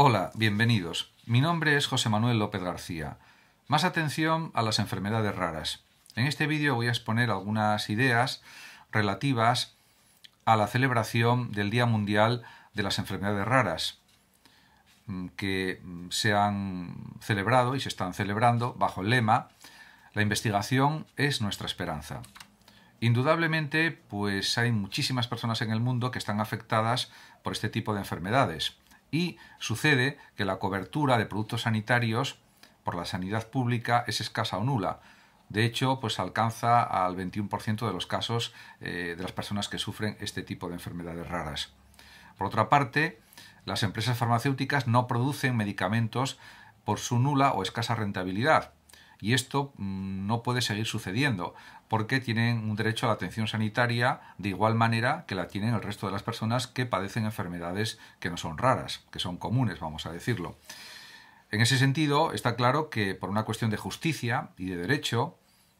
Hola, bienvenidos. Mi nombre es José Manuel López García. Más atención a las enfermedades raras. En este vídeo voy a exponer algunas ideas relativas a la celebración del Día Mundial de las Enfermedades Raras, mm, que mm, se han celebrado y se están celebrando bajo el lema La investigación es nuestra esperanza. Indudablemente, pues hay muchísimas personas en el mundo que están afectadas por este tipo de enfermedades y sucede que la cobertura de productos sanitarios por la sanidad pública es escasa o nula. De hecho, pues alcanza al 21% de los casos eh, de las personas que sufren este tipo de enfermedades raras. Por otra parte, las empresas farmacéuticas no producen medicamentos por su nula o escasa rentabilidad, y esto mm, no puede seguir sucediendo porque tienen un derecho a la atención sanitaria de igual manera que la tienen el resto de las personas que padecen enfermedades que no son raras, que son comunes, vamos a decirlo. En ese sentido, está claro que por una cuestión de justicia y de derecho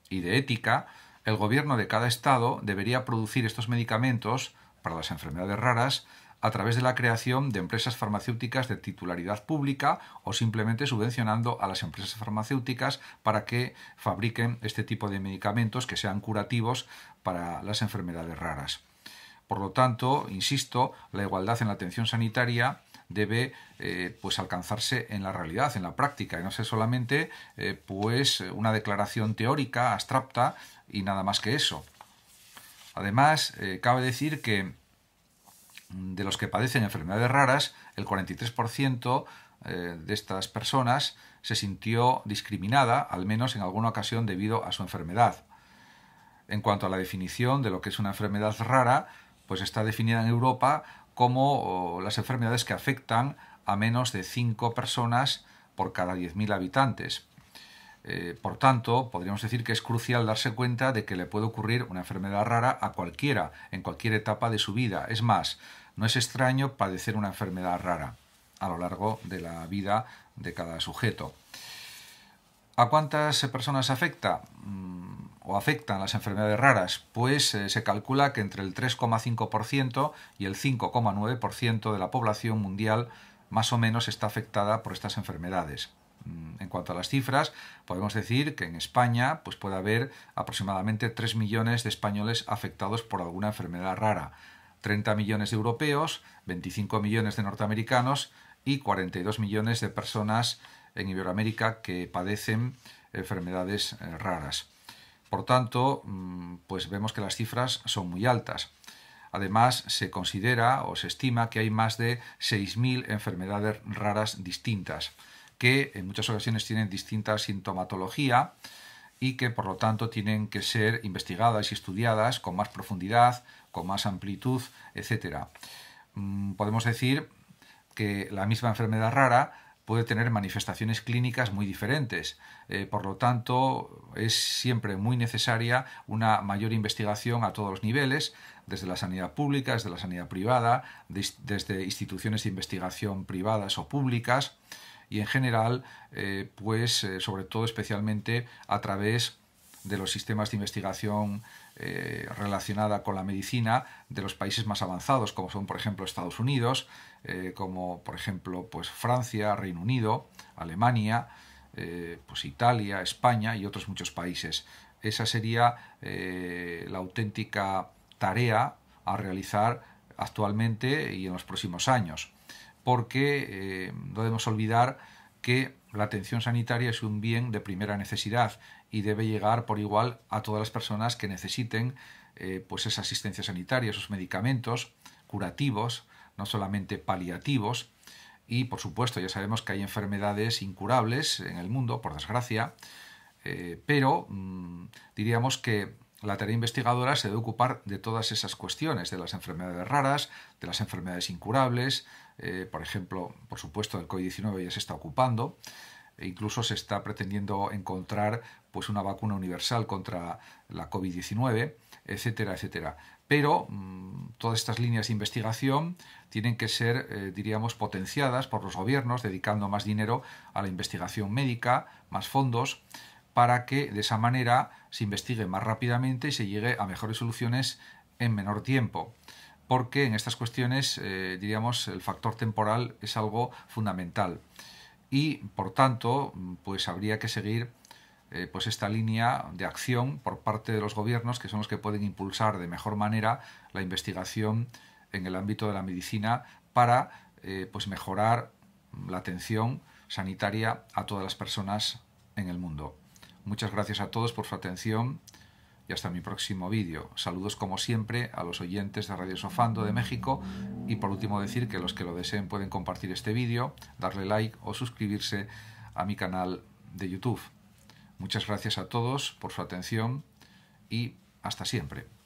y de ética, el gobierno de cada estado debería producir estos medicamentos para las enfermedades raras a través de la creación de empresas farmacéuticas de titularidad pública o simplemente subvencionando a las empresas farmacéuticas para que fabriquen este tipo de medicamentos que sean curativos para las enfermedades raras. Por lo tanto, insisto, la igualdad en la atención sanitaria debe eh, pues alcanzarse en la realidad, en la práctica, y no ser solamente eh, pues una declaración teórica, abstracta y nada más que eso. Además, eh, cabe decir que de los que padecen enfermedades raras, el 43% eh, de estas personas se sintió discriminada, al menos en alguna ocasión, debido a su enfermedad. En cuanto a la definición de lo que es una enfermedad rara, pues está definida en Europa como las enfermedades que afectan a menos de 5 personas por cada 10.000 habitantes. Eh, por tanto, podríamos decir que es crucial darse cuenta de que le puede ocurrir una enfermedad rara a cualquiera, en cualquier etapa de su vida. Es más, no es extraño padecer una enfermedad rara a lo largo de la vida de cada sujeto. ¿A cuántas personas afecta mm, o afectan las enfermedades raras? Pues eh, se calcula que entre el 3,5% y el 5,9% de la población mundial más o menos está afectada por estas enfermedades. Mm, en cuanto a las cifras, podemos decir que en España pues puede haber aproximadamente 3 millones de españoles afectados por alguna enfermedad rara, 30 millones de europeos, 25 millones de norteamericanos y 42 millones de personas en Iberoamérica que padecen enfermedades eh, raras. Por tanto, mm, pues vemos que las cifras son muy altas. Además, se considera o se estima que hay más de 6.000 enfermedades raras distintas que en muchas ocasiones tienen distinta sintomatología y que por lo tanto tienen que ser investigadas y estudiadas con más profundidad, con más amplitud, etc. Mm, podemos decir que la misma enfermedad rara puede tener manifestaciones clínicas muy diferentes. Eh, por lo tanto, es siempre muy necesaria una mayor investigación a todos los niveles, desde la sanidad pública, desde la sanidad privada, desde instituciones de investigación privadas o públicas, y en general, eh, pues eh, sobre todo especialmente a través de los sistemas de investigación eh, relacionada con la medicina de los países más avanzados, como son por ejemplo Estados Unidos, como por ejemplo pues Francia, Reino Unido, Alemania, pues Italia, España y otros muchos países. Esa sería la auténtica tarea a realizar actualmente y en los próximos años porque eh, no debemos olvidar que la atención sanitaria es un bien de primera necesidad y debe llegar por igual a todas las personas que necesiten eh, pues esa asistencia sanitaria, esos medicamentos curativos, no solamente paliativos. Y por supuesto, ya sabemos que hay enfermedades incurables en el mundo, por desgracia, eh, pero mm, diríamos que la tarea investigadora se debe ocupar de todas esas cuestiones, de las enfermedades raras, de las enfermedades incurables, eh, por ejemplo, por supuesto, el COVID-19 ya se está ocupando, e incluso se está pretendiendo encontrar pues, una vacuna universal contra la COVID-19, etcétera, etcétera. Pero mm, todas estas líneas de investigación tienen que ser, eh, diríamos, potenciadas por los gobiernos, dedicando más dinero a la investigación médica, más fondos, para que de esa manera se investigue más rápidamente y se llegue a mejores soluciones en menor tiempo. Porque en estas cuestiones, eh, diríamos, el factor temporal es algo fundamental. Y, por tanto, pues habría que seguir eh, pues esta línea de acción por parte de los gobiernos, que son los que pueden impulsar de mejor manera la investigación en el ámbito de la medicina para eh, pues mejorar la atención sanitaria a todas las personas en el mundo. Muchas gracias a todos por su atención y hasta mi próximo vídeo. Saludos como siempre a los oyentes de Radio Sofando de México y por último decir que los que lo deseen pueden compartir este vídeo, darle like o suscribirse a mi canal de YouTube. Muchas gracias a todos por su atención y hasta siempre.